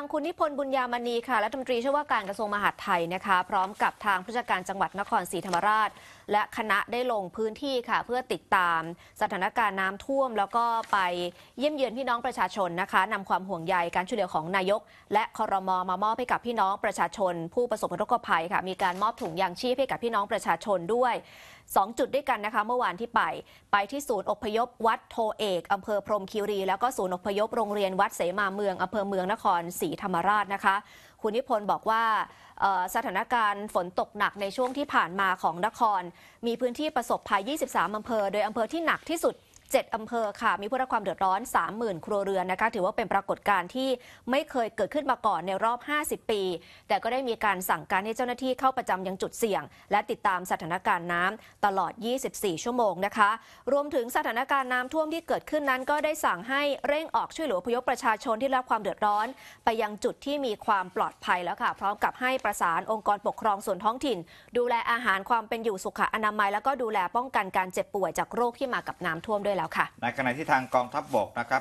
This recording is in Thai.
างคุณนิพนธ์บุญญามณีค่ะรัฐมนตรีช่วยว่าการกระทรวงมหาดไทยนะคะ พร้อมกับทางผู้จัดการจังหวัดนครศรีธรรมราช และคณะได้ลงพื้นที่ค่ะเพื่อติดตามสถานการณ์น้ำท่วม แล้วก็ไปเยี่ยมเยือนพี่น้องประชาชนนะคะนำความห่วงใยการช่วยเหลือของนายกและคอรมอมามอบให้กับพี่น้องประชาชนผู้ประสบทกภัยค่ะมีการมอบถุงยางชีพให้กับพี่น้องประชาชนด้วย 2 จุดด้วยกันนะคะเมื่อวานที่ไปไปที่ศูนย์อพยพวัดโทเอกอำเภอพรมคีรีแล้วก็ศูนย์อพยพโรงเรียนวัดเสมาเมืองอำเภอเมืองนครศรีีธรรมราชนะคะ คุณนิพนธ์บอกว่าสถานการณ์ฝนตกหนักในช่วงที่ผ่านมาของนคร มีพื้นที่ประสบภัย23 อำเภอ โดยอำเภอที่หนักที่สุด7อำเภอค่ะ มีผู้รับความเดือดร้อน 30,000 ครัวเรือนนะคะ ถือว่าเป็นปรากฏการณ์ที่ไม่เคยเกิดขึ้นมาก่อนในรอบ 50 ปี แต่ก็ได้มีการสั่งการให้เจ้าหน้าที่เข้าประจำยังจุดเสี่ยง และติดตามสถานการณ์น้ำตลอด 24 ชั่วโมงนะคะ รวมถึงสถานการณ์น้ำท่วมที่เกิดขึ้นนั้น ก็ได้สั่งให้เร่งออกช่วยเหลือพยพประชาชนที่รับความเดือดร้อน ไปยังจุดที่มีความปลอดภัยแล้วค่ะพร้อมกับให้ประสานองค์กรปกครองส่วนท้องถิ่น ดูแลอาหารความเป็นอยู่สุขอนามัย แล้วก็ดูแลป้องกันการเจ็บป่วยจากโรคที่มากับน้ำท่วมด้วยแล้วค่ะในขณะที่ทางกองทัพบบกนะครับ